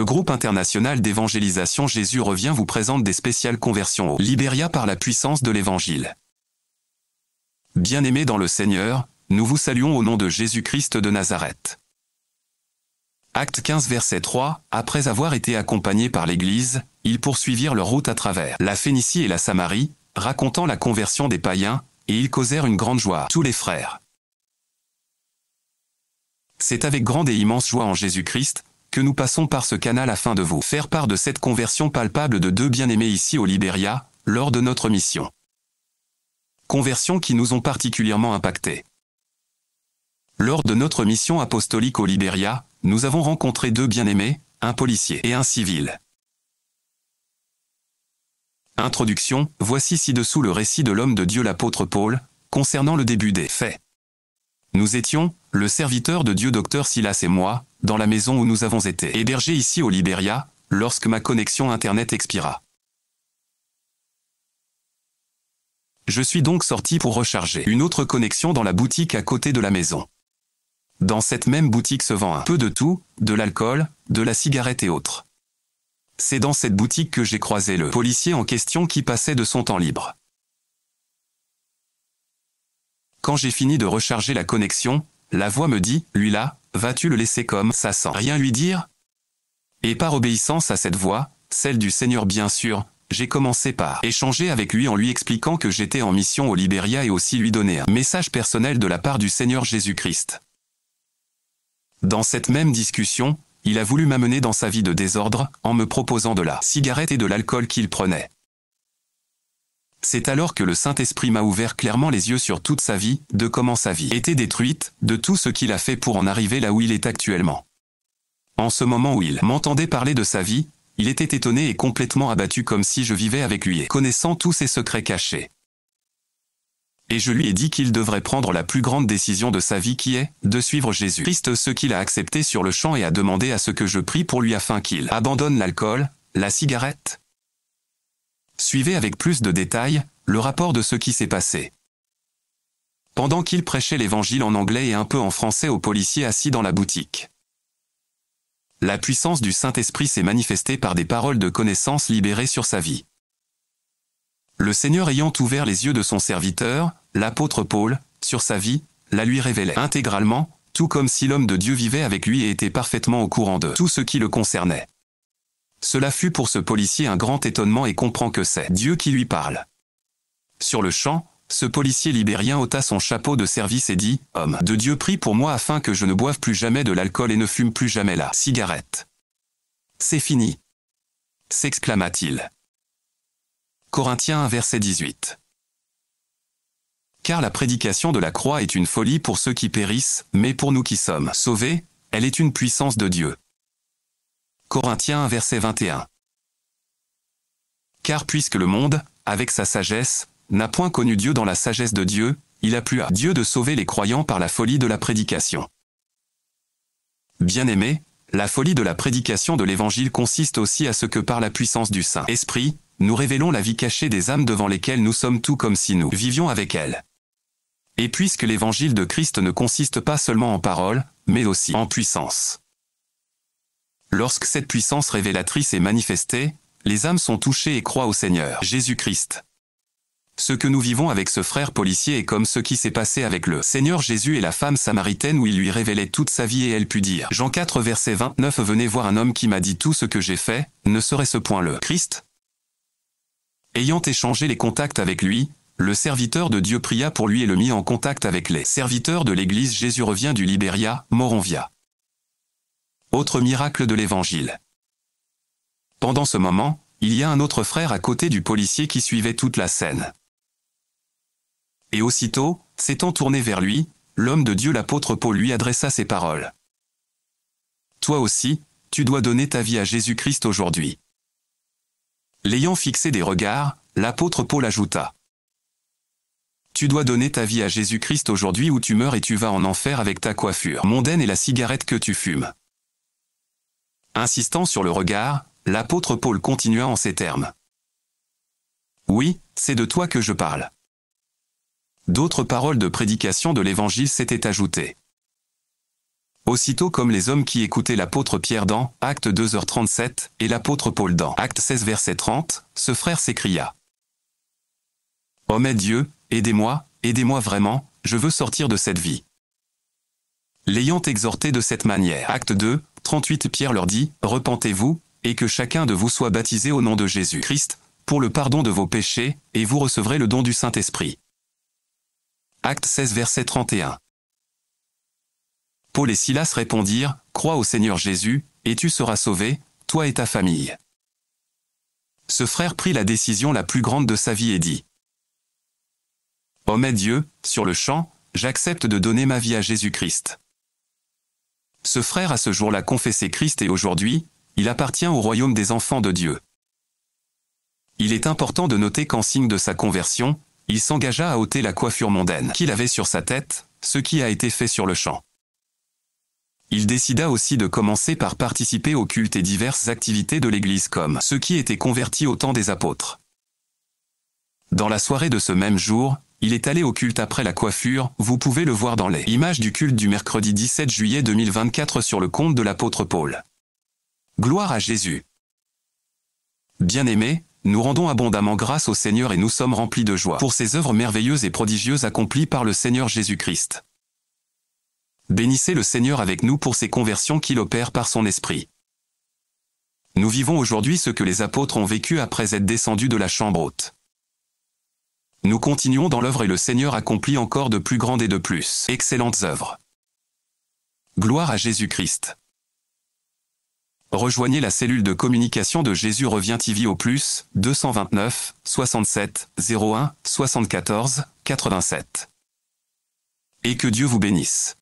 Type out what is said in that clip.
Le groupe international d'évangélisation Jésus revient vous présente des spéciales conversions au Libéria par la puissance de l'Évangile. Bien-aimés dans le Seigneur, nous vous saluons au nom de Jésus-Christ de Nazareth. Acte 15 verset 3, après avoir été accompagnés par l'Église, ils poursuivirent leur route à travers la Phénicie et la Samarie, racontant la conversion des païens, et ils causèrent une grande joie à tous les frères. C'est avec grande et immense joie en Jésus-Christ que nous passons par ce canal afin de vous faire part de cette conversion palpable de deux bien-aimés ici au Libéria, lors de notre mission. Conversions qui nous ont particulièrement impactés. Lors de notre mission apostolique au Libéria, nous avons rencontré deux bien-aimés, un policier et un civil. Introduction, voici ci-dessous le récit de l'homme de Dieu l'apôtre Paul, concernant le début des faits. Nous étions, le serviteur de Dieu docteur Silas et moi, dans la maison où nous avons été hébergés ici au Liberia, lorsque ma connexion Internet expira. Je suis donc sorti pour recharger une autre connexion dans la boutique à côté de la maison. Dans cette même boutique se vend un peu de tout, de l'alcool, de la cigarette et autres. C'est dans cette boutique que j'ai croisé le policier en question qui passait de son temps libre. Quand j'ai fini de recharger la connexion, la voix me dit, lui là, vas-tu le laisser comme ça sans rien lui dire Et par obéissance à cette voix, celle du Seigneur bien sûr, j'ai commencé par échanger avec lui en lui expliquant que j'étais en mission au Libéria et aussi lui donner un message personnel de la part du Seigneur Jésus-Christ. Dans cette même discussion, il a voulu m'amener dans sa vie de désordre en me proposant de la cigarette et de l'alcool qu'il prenait. C'est alors que le Saint-Esprit m'a ouvert clairement les yeux sur toute sa vie, de comment sa vie était détruite, de tout ce qu'il a fait pour en arriver là où il est actuellement. En ce moment où il m'entendait parler de sa vie, il était étonné et complètement abattu comme si je vivais avec lui et connaissant tous ses secrets cachés. Et je lui ai dit qu'il devrait prendre la plus grande décision de sa vie qui est, de suivre Jésus-Christ ce qu'il a accepté sur le champ et a demandé à ce que je prie pour lui afin qu'il abandonne l'alcool, la cigarette, Suivez avec plus de détails le rapport de ce qui s'est passé. Pendant qu'il prêchait l'évangile en anglais et un peu en français aux policiers assis dans la boutique. La puissance du Saint-Esprit s'est manifestée par des paroles de connaissance libérées sur sa vie. Le Seigneur ayant ouvert les yeux de son serviteur, l'apôtre Paul, sur sa vie, la lui révélait intégralement, tout comme si l'homme de Dieu vivait avec lui et était parfaitement au courant de tout ce qui le concernait. Cela fut pour ce policier un grand étonnement et comprend que c'est Dieu qui lui parle. Sur le champ, ce policier libérien ôta son chapeau de service et dit « Homme de Dieu prie pour moi afin que je ne boive plus jamais de l'alcool et ne fume plus jamais la cigarette. » C'est fini. s'exclama-t-il. Corinthiens 1 verset 18 Car la prédication de la croix est une folie pour ceux qui périssent, mais pour nous qui sommes sauvés, elle est une puissance de Dieu. Corinthiens verset 21. Car puisque le monde, avec sa sagesse, n'a point connu Dieu dans la sagesse de Dieu, il a plu à Dieu de sauver les croyants par la folie de la prédication. bien aimé, la folie de la prédication de l'Évangile consiste aussi à ce que par la puissance du Saint-Esprit, nous révélons la vie cachée des âmes devant lesquelles nous sommes tout comme si nous vivions avec elles. Et puisque l'Évangile de Christ ne consiste pas seulement en paroles, mais aussi en puissance. Lorsque cette puissance révélatrice est manifestée, les âmes sont touchées et croient au Seigneur Jésus-Christ. Ce que nous vivons avec ce frère policier est comme ce qui s'est passé avec le Seigneur Jésus et la femme samaritaine où il lui révélait toute sa vie et elle put dire. Jean 4 verset 29 Venez voir un homme qui m'a dit tout ce que j'ai fait, ne serait ce point le Christ Ayant échangé les contacts avec lui, le serviteur de Dieu pria pour lui et le mit en contact avec les serviteurs de l'Église Jésus revient du Libéria, Moronvia. Autre miracle de l'Évangile. Pendant ce moment, il y a un autre frère à côté du policier qui suivait toute la scène. Et aussitôt, s'étant tourné vers lui, l'homme de Dieu l'apôtre Paul lui adressa ces paroles. Toi aussi, tu dois donner ta vie à Jésus-Christ aujourd'hui. L'ayant fixé des regards, l'apôtre Paul ajouta. Tu dois donner ta vie à Jésus-Christ aujourd'hui ou tu meurs et tu vas en enfer avec ta coiffure mondaine et la cigarette que tu fumes. Insistant sur le regard, l'apôtre Paul continua en ces termes. Oui, c'est de toi que je parle. D'autres paroles de prédication de l'Évangile s'étaient ajoutées. Aussitôt comme les hommes qui écoutaient l'apôtre Pierre dans Acte 2h37 et l'apôtre Paul dans Acte 16 verset 30, ce frère s'écria. Homme oh, Dieu, aidez-moi, aidez-moi vraiment, je veux sortir de cette vie. L'ayant exhorté de cette manière, Acte 2, 38 Pierre leur dit, Repentez-vous, et que chacun de vous soit baptisé au nom de Jésus-Christ, pour le pardon de vos péchés, et vous recevrez le don du Saint-Esprit. Acte 16 verset 31 Paul et Silas répondirent, Crois au Seigneur Jésus, et tu seras sauvé, toi et ta famille. Ce frère prit la décision la plus grande de sa vie et dit, Homme oh, Dieu, sur le champ, j'accepte de donner ma vie à Jésus-Christ. Ce frère a ce jour-là confessé Christ et aujourd'hui, il appartient au royaume des enfants de Dieu. Il est important de noter qu'en signe de sa conversion, il s'engagea à ôter la coiffure mondaine qu'il avait sur sa tête, ce qui a été fait sur le champ. Il décida aussi de commencer par participer au culte et diverses activités de l'Église comme ceux qui étaient convertis au temps des apôtres. Dans la soirée de ce même jour, il est allé au culte après la coiffure, vous pouvez le voir dans les images du culte du mercredi 17 juillet 2024 sur le compte de l'apôtre Paul. Gloire à Jésus. Bien-aimés, nous rendons abondamment grâce au Seigneur et nous sommes remplis de joie pour ses œuvres merveilleuses et prodigieuses accomplies par le Seigneur Jésus-Christ. Bénissez le Seigneur avec nous pour ses conversions qu'il opère par son esprit. Nous vivons aujourd'hui ce que les apôtres ont vécu après être descendus de la chambre haute. Nous continuons dans l'œuvre et le Seigneur accomplit encore de plus grandes et de plus excellentes œuvres. Gloire à Jésus-Christ. Rejoignez la cellule de communication de Jésus Revient TV au plus 229 67 01 74 87. Et que Dieu vous bénisse.